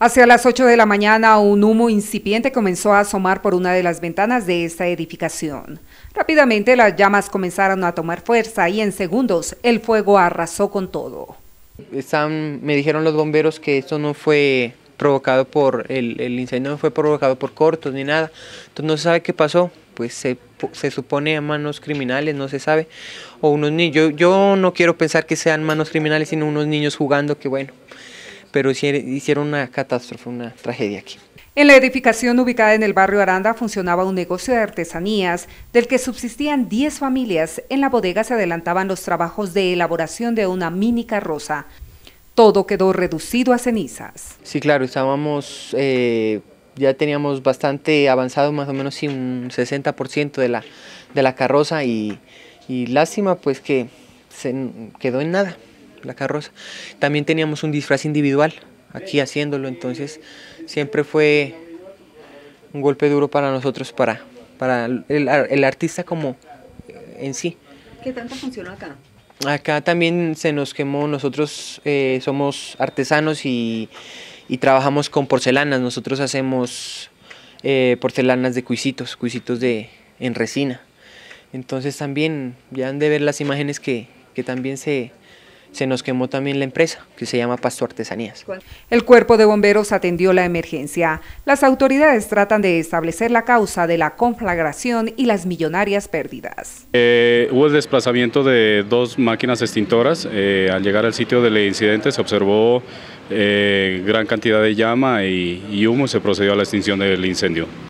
Hacia las 8 de la mañana, un humo incipiente comenzó a asomar por una de las ventanas de esta edificación. Rápidamente las llamas comenzaron a tomar fuerza y en segundos el fuego arrasó con todo. Están, me dijeron los bomberos que esto no fue provocado por, el, incendio no fue provocado por cortos ni nada. Entonces no se sabe qué pasó, pues se, supone a manos criminales, no se sabe. O unos niños, yo no quiero pensar que sean manos criminales, sino unos niños jugando, que bueno pero hicieron una catástrofe, una tragedia aquí. En la edificación ubicada en el barrio Aranda funcionaba un negocio de artesanías del que subsistían 10 familias. En la bodega se adelantaban los trabajos de elaboración de una mini carroza. Todo quedó reducido a cenizas. Sí, claro, estábamos, eh, ya teníamos bastante avanzado, más o menos un 60% de la, de la carroza y, y lástima pues que se quedó en nada la carroza. También teníamos un disfraz individual aquí haciéndolo, entonces siempre fue un golpe duro para nosotros, para, para el, artista como eh, en sí. ¿Qué tanto funcionó acá? Acá también se nos quemó, nosotros eh, somos artesanos y, trabajamos con porcelanas, nosotros hacemos eh, porcelanas de cuisitos, cuisitos de, en resina. Entonces también, ya han de ver las imágenes que también se, se nos quemó también la empresa, que se llama Pasto Artesanías. El cuerpo de bomberos atendió la emergencia. Las autoridades tratan de establecer la causa de la conflagración y las millonarias pérdidas. Eh, hubo el desplazamiento de dos máquinas extintoras. Eh, al llegar al sitio del incidente se observó eh, gran cantidad de llama y, y humo. Se procedió a la extinción del incendio.